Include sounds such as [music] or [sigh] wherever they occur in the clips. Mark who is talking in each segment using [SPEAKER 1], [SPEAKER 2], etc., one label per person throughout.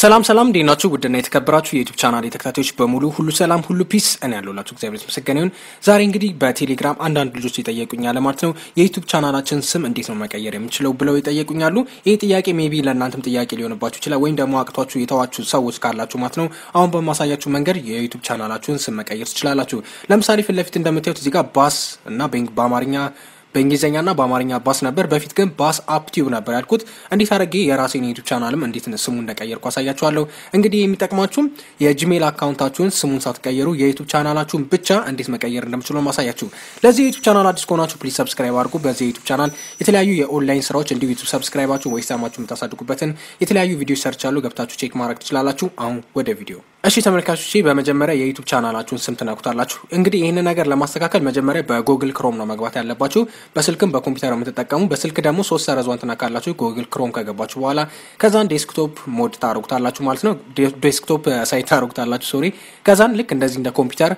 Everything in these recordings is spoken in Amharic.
[SPEAKER 1] ሰላም ሰላም እንዴት ናችሁ? ውድና የተከበራችሁ የዩቱብ ቻናል የተከታታዮች በሙሉ ሁሉ ሰላም ሁሉ ፒስ፣ እኔ ያለሁላችሁ እግዚአብሔር የተመሰገነ ይሁን። ዛሬ እንግዲህ በቴሌግራም አንዳንድ ልጆች ይጠየቁኛል ማለት ነው የዩቱብ ቻናላችን ስም እንዴት ነው መቀየር የምችለው ብለው ይጠየቁኛሉ። ይህ ጥያቄ ሜቢ ለእናንተም ጥያቄ ሊሆንባችሁ ይችላል፣ ወይም ደግሞ አቅቷችሁ የተዋችሁ ሰዎች ካላችሁ ማለት ነው አሁን በማሳያችሁ መንገድ የዩቱብ ቻናላችሁን ስም መቀየር ትችላላችሁ። ለምሳሌ ፊት ለፊት እንደምታዩት እዚጋ ባስ እና በአማርኛ በእንግሊዝኛና በአማርኛ ባስ ነበር። በፊት ግን ባስ አፕቲዩብ ነበር ያልኩት። እንዴት አድርጌ የራሴን ዩቱብ ቻናልም እንዴት ስሙ እንደቀየርኩ አሳያችኋለሁ። እንግዲህ የሚጠቅማችሁም የጂሜል አካውንታችሁን ስሙን ሳትቀየሩ የዩቱብ ቻናላችሁን ብቻ እንዴት መቀየር እንደምችሉ ማሳያችሁ። ለዚህ የዩቱብ ቻናል አዲስ ከሆናችሁ ፕሊዝ ሰብስክራይብ አድርጉ። በዚህ የዩቱብ ቻናል የተለያዩ የኦንላይን ስራዎች እንዲሁ ዩቱብ ሰብስክራይባችሁ ወይስ ሳማችሁ የምታሳድጉበትን የተለያዩ ቪዲዮ ሰርቻሉ ገብታችሁ ቼክ ማድረግ ትችላላችሁ። አሁን ወደ ቪዲዮ እሺ ተመልካቾቼ በመጀመሪያ የዩቱብ ቻናላችሁን ስም ትነኩታላችሁ። እንግዲህ ይህንን ነገር ለማስተካከል መጀመሪያ በጉግል ክሮም ነው መግባት ያለባችሁ። በስልክም በኮምፒውተር የምትጠቀሙ በስልክ ደግሞ ሶስት ሰረዟን ትነካላችሁ። ጉግል ክሮም ከገባችሁ በኋላ ከዛን ዴስክቶፕ ሞድ ታደርጉታላችሁ ማለት ነው። ዴስክቶፕ ሳይት ታደርጉታላችሁ፣ ሶሪ። ከዛን ልክ እንደዚህ እንደ ኮምፒውተር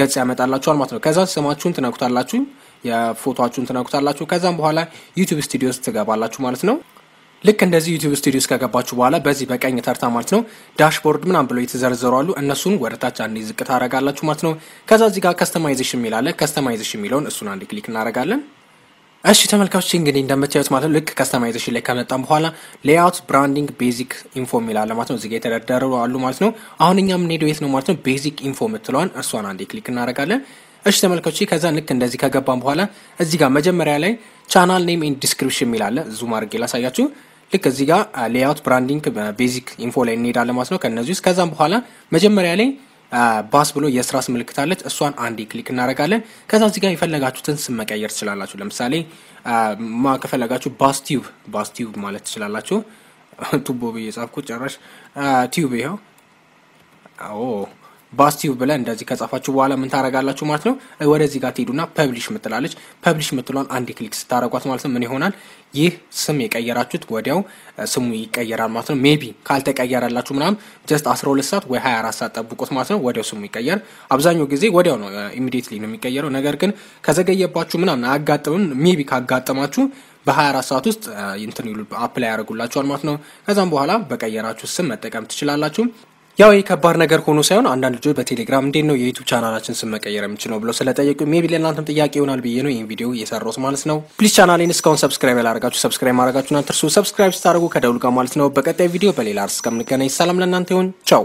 [SPEAKER 1] ገጽ ያመጣላችኋል ማለት ነው። ከዛን ስማችሁን ትነኩታላችሁ፣ የፎቶችሁን ትነኩታላችሁ። ከዛም በኋላ ዩቱብ ስቱዲዮስ ትገባላችሁ ማለት ነው። ልክ እንደዚህ ዩቲዩብ ስቱዲዮ እስከገባችሁ በኋላ በዚህ በቀኝ ተርታ ማለት ነው ዳሽቦርድ ምናም ብለው የተዘረዘሩ አሉ። እነሱን ወደ ታች አንድ ዝቅ ታረጋላችሁ ማለት ነው። ከዛ እዚህ ጋር ከስተማይዜሽን የሚል አለ። ከስተማይዜሽን የሚለውን እሱን አንድ ክሊክ እናረጋለን። እሺ ተመልካቾች እንግዲህ እንደምታዩት ማለት ነው ልክ ከስተማይዜሽን ላይ ከመጣም በኋላ ሌይአውት ብራንዲንግ ቤዚክ ኢንፎ የሚላለ ማለት ነው። እዚጋ ጋር የተደረደሩ አሉ ማለት ነው። አሁን እኛ የምንሄደው የት ነው ማለት ነው? ቤዚክ ኢንፎ የምትለዋን እርሷን አንድ ክሊክ እናረጋለን። እሺ ተመልካቾች ከዛ ልክ እንደዚህ ከገባም በኋላ እዚህ ጋር መጀመሪያ ላይ ቻናል ኔም ኢን ዲስክሪፕሽን የሚላለ ዙም አድርጌ ላሳያችሁ ልክ እዚህ ጋር ሌይአውት ብራንዲንግ ቤዚክ ኢንፎ ላይ እንሄዳለን ማለት ነው ከነዚህ ውስጥ። ከዛም በኋላ መጀመሪያ ላይ uh, ባስ ብሎ የስራ ምልክት አለች። እሷን አንዴ ክሊክ እናደርጋለን። ከዛ እዚህ ጋር የፈለጋችሁትን ስም መቀየር ትችላላችሁ። ለምሳሌ uh, ማ ከፈለጋችሁ ባስ ቲዩብ ባስ ቲዩብ ማለት ትችላላችሁ። [laughs] ቱቦ ብዬ ጻፍኩት ጨራሽ uh, ቲዩብ ይኸው ባስቲቭ ብለ እንደዚህ ከጻፋችሁ በኋላ ምን ታረጋላችሁ ማለት ነው። ወደዚህ ጋር ትሄዱና ፐብሊሽ ምትላለች። ፐብሊሽ ምትሏን አንድ ክሊክ ስታረጓት ማለት ነው ምን ይሆናል? ይህ ስም የቀየራችሁት ወዲያው ስሙ ይቀየራል ማለት ነው። ሜቢ ካልተቀየረላችሁ ምናምን ጀስት 12 ሰዓት ወይ 24 ሰዓት ጠብቁት ማለት ነው። ወዲያው ስሙ ይቀየር። አብዛኛው ጊዜ ወዲያው ነው ኢሚዲየትሊ ነው የሚቀየረው። ነገር ግን ከዘገየባችሁ ምናምን አያጋጥምም። ሜቢ ካጋጠማችሁ በ24 ሰዓት ውስጥ እንትን ይሉ አፕላይ ያደርጉላችኋል ማለት ነው። ከዛም በኋላ በቀየራችሁ ስም መጠቀም ትችላላችሁ። ያው ይህ ከባድ ነገር ሆኖ ሳይሆን አንዳንድ ልጆች በቴሌግራም እንዴት ነው የዩቱብ ቻናላችን ስም መቀየር የምችለው ብለው ስለጠየቁ ሜቢ ለእናንተም ጥያቄ ይሆናል ብዬ ነው ይህን ቪዲዮ እየሰራሁት ማለት ነው። ፕሊስ ቻናሌን እስካሁን ሰብስክራይብ ያላረጋችሁ ሰብስክራይብ ማድረጋችሁን አትርሱ። ሰብስክራይብ ስታደርጉ ከደውል ጋር ማለት ነው። በቀጣይ ቪዲዮ በሌላ አርስ እስከምንገናኝ ሰላም ለእናንተ ይሁን። ቻው